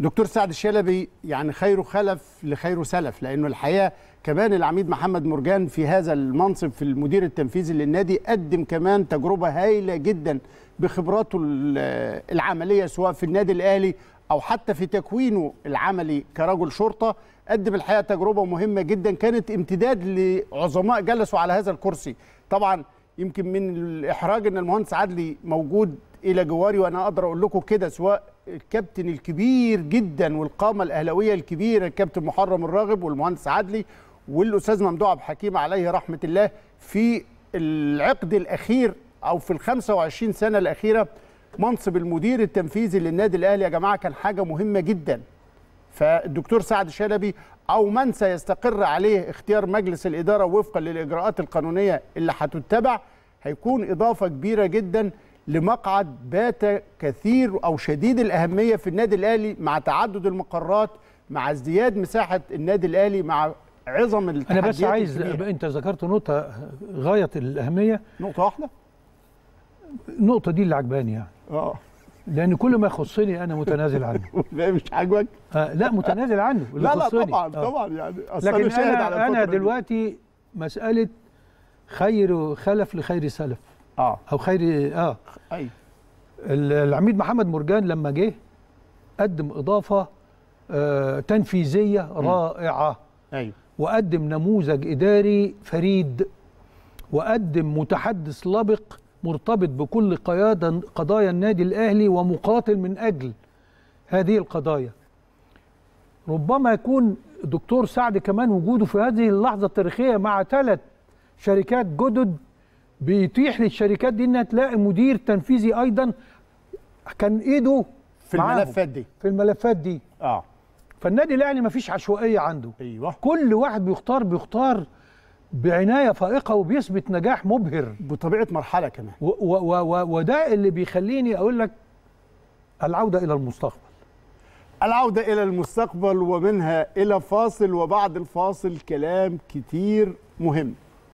دكتور سعد الشلبي يعني خيره خلف لخيره سلف لانه الحقيقه كمان العميد محمد مرجان في هذا المنصب في المدير التنفيذي للنادي قدم كمان تجربه هائله جدا بخبراته العمليه سواء في النادي الاهلي او حتى في تكوينه العملي كرجل شرطه قدم الحقيقه تجربه مهمه جدا كانت امتداد لعظماء جلسوا على هذا الكرسي طبعا يمكن من الاحراج ان المهندس عدلي موجود الى جواري وانا اقدر اقول لكم كده سواء الكابتن الكبير جدا والقامه الاهلاويه الكبيره الكابتن محرم الراغب والمهندس عدلي والاستاذ ممدوح عبد الحكيم عليه رحمه الله في العقد الاخير او في ال 25 سنه الاخيره منصب المدير التنفيذي للنادي الاهلي يا جماعه كان حاجه مهمه جدا فالدكتور سعد شلبي او من سيستقر عليه اختيار مجلس الاداره وفقا للاجراءات القانونيه اللي هتتبع هيكون اضافه كبيره جدا لمقعد بات كثير أو شديد الأهمية في النادي الأهلي مع تعدد المقرات مع ازدياد مساحة النادي الأهلي مع عظم التحديات أنا بس عايز الكبيرة. أنت ذكرت نقطة غاية الأهمية نقطة واحدة؟ النقطة دي اللي عجباني يعني اه لأن كل ما يخصني أنا متنازل عنه مش عاجبك؟ آه لا متنازل عنه لا لا طبعا آه. طبعا يعني اصل لكن أنا, على أنا دلوقتي دي. مسألة خير خلف لخير سلف اه او خيري اه اي العميد محمد مرجان لما جه قدم اضافه آه تنفيذيه رائعه ايوه وقدم نموذج اداري فريد وقدم متحدث لبق مرتبط بكل قيادة قضايا النادي الأهلي ومقاتل من أجل هذه القضايا ربما يكون دكتور سعد كمان وجوده في هذه اللحظة التاريخية مع ثلاث شركات جدد بيتيح للشركات دي انها تلاقي مدير تنفيذي ايضا كان ايده في الملفات دي في الملفات دي اه فالنادي الاهلي مفيش عشوائيه عنده ايوه كل واحد بيختار بيختار بعنايه فائقه وبيثبت نجاح مبهر بطبيعه مرحله كمان وده اللي بيخليني اقول لك العوده الى المستقبل العودة إلى المستقبل ومنها إلى فاصل وبعد الفاصل كلام كتير مهم